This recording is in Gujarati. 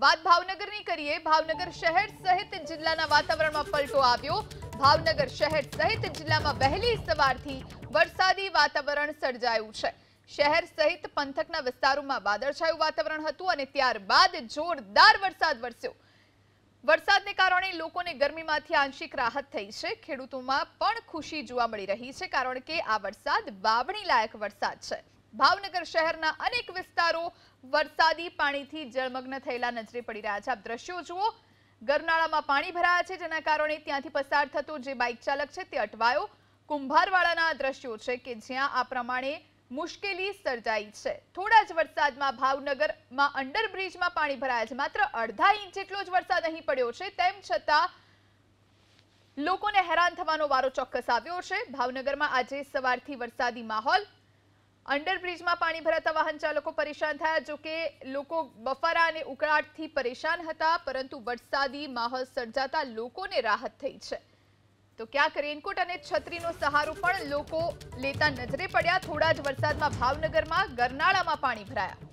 વાત ભાવનગરની કરીએ ભાવનગર શહેર સહિત જિલ્લાના વાતાવરણમાં પલટો આવ્યો ભાવનગર શહેર સહિત જિલ્લામાં વહેલી સવારથી વરસાદી વાતાવરણ સર્જાયું છે શહેર સહિત પંથકના વિસ્તારોમાં વાદળછાયું વાતાવરણ હતું અને ત્યારબાદ જોરદાર વરસાદ વરસ્યો વરસાદને કારણે લોકોને ગરમીમાંથી આંશિક રાહત થઈ છે ખેડૂતોમાં પણ ખુશી જોવા મળી રહી છે કારણ કે આ વરસાદ વાવણી લાયક વરસાદ છે ભાવનગર શહેરના અનેક વિસ્તારો વરસાદી પાણીથી જળમગ્ન થયેલા નજરે પડી રહ્યા છે આપ દ્રશ્યો જુઓ ગરનાળામાં પાણી ભરાયા છે જેના કારણે ત્યાંથી પસાર થતો જે બાઇક ચાલક છે તે અટવાયો કુંભારવાડાના દ્રશ્યો છે કે જ્યાં આ પ્રમાણે મુશ્કેલી સર્જાઈ છે થોડા જ વરસાદમાં ભાવનગરમાં અંડરબ્રિજમાં પાણી ભરાયા છે માત્ર અડધા ઇંચ જેટલો જ વરસાદ અહીં પડ્યો છે તેમ છતાં લોકોને હેરાન થવાનો વારો ચોક્કસ આવ્યો છે ભાવનગરમાં આજે સવારથી વરસાદી માહોલ અંડરબ્રિજમાં પાણી ભરાતા વાહન ચાલકો પરેશાન થયા જો કે લોકો બફારા અને ઉકળાટથી પરેશાન હતા પરંતુ વરસાદી માહોલ સર્જાતા લોકોને રાહત થઈ છે તો ક્યાંક રેનકોટ અને છત્રીનો સહારો પણ લોકો લેતા નજરે પડ્યા થોડા જ વરસાદમાં ભાવનગરમાં ગરનાળામાં પાણી ભરાયા